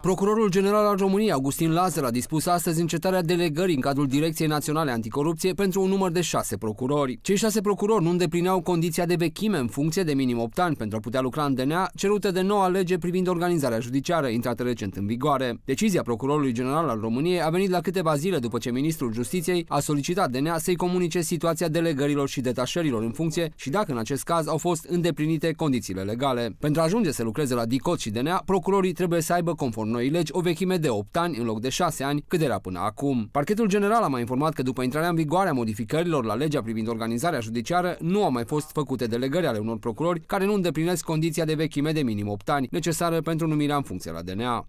Procurorul general al României, Augustin Lazar, a dispus astăzi încetarea delegării în cadrul Direcției Naționale Anticorupție pentru un număr de șase procurori. Cei șase procurori nu îndeplineau condiția de vechime în funcție de minim 8 ani pentru a putea lucra în DNA, cerută de noua lege privind organizarea judiciară, intrată recent în vigoare. Decizia procurorului general al României a venit la câteva zile după ce ministrul Justiției a solicitat DNA să-i comunice situația delegărilor și detașărilor în funcție și dacă în acest caz au fost îndeplinite condițiile legale. Pentru a ajunge să lucreze la DICOT și DNA, procurorii jucătorii trebuie să aibă, conform noi legi, o vechime de 8 ani în loc de 6 ani, cât era până acum. Parchetul General a mai informat că după intrarea în vigoare a modificărilor la legea privind organizarea judiciară, nu au mai fost făcute delegări ale unor procurori care nu îndeplinesc condiția de vechime de minim 8 ani necesară pentru numirea în funcție la DNA.